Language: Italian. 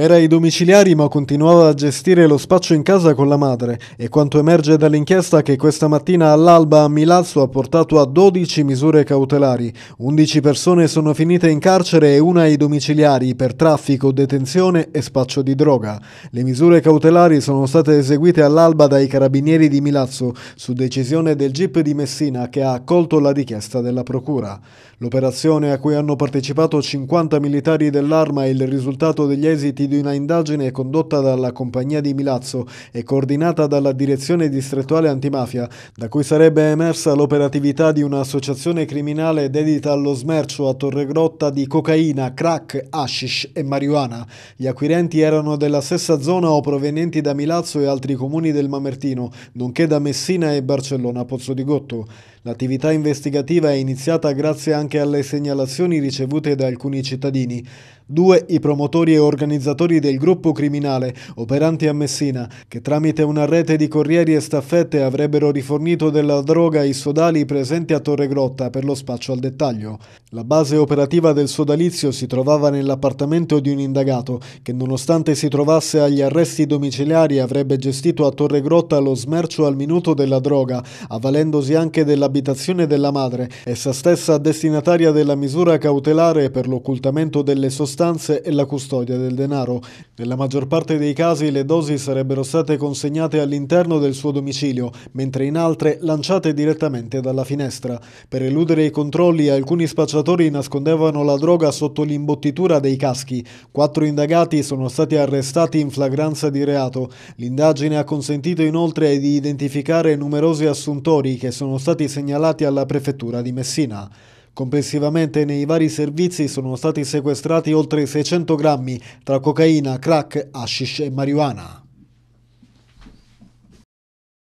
Era ai domiciliari ma continuava a gestire lo spaccio in casa con la madre e quanto emerge dall'inchiesta che questa mattina all'alba a Milazzo ha portato a 12 misure cautelari. 11 persone sono finite in carcere e una ai domiciliari per traffico, detenzione e spaccio di droga. Le misure cautelari sono state eseguite all'alba dai carabinieri di Milazzo su decisione del GIP di Messina che ha accolto la richiesta della procura. L'operazione a cui hanno partecipato 50 militari dell'arma è il risultato degli esiti di una indagine condotta dalla compagnia di Milazzo e coordinata dalla direzione distrettuale antimafia, da cui sarebbe emersa l'operatività di un'associazione criminale dedita allo smercio a Torregrotta di cocaina, crack, hashish e marijuana. Gli acquirenti erano della stessa zona o provenienti da Milazzo e altri comuni del Mamertino, nonché da Messina e Barcellona Pozzo di Gotto. L'attività investigativa è iniziata grazie anche alle segnalazioni ricevute da alcuni cittadini. Due i promotori e organizzatori del gruppo criminale operanti a Messina, che tramite una rete di corrieri e staffette avrebbero rifornito della droga ai sodali presenti a Torre Grotta per lo spaccio al dettaglio. La base operativa del sodalizio si trovava nell'appartamento di un indagato che nonostante si trovasse agli arresti domiciliari avrebbe gestito a Torre Grotta lo smercio al minuto della droga, avvalendosi anche dell'abitazione della madre, essa stessa destinataria della misura cautelare per l'occultamento delle sostanze sostanze e la custodia del denaro. Nella maggior parte dei casi le dosi sarebbero state consegnate all'interno del suo domicilio, mentre in altre lanciate direttamente dalla finestra. Per eludere i controlli alcuni spacciatori nascondevano la droga sotto l'imbottitura dei caschi. Quattro indagati sono stati arrestati in flagranza di reato. L'indagine ha consentito inoltre di identificare numerosi assuntori che sono stati segnalati alla prefettura di Messina. Complessivamente nei vari servizi sono stati sequestrati oltre 600 grammi tra cocaina, crack, hashish e marijuana.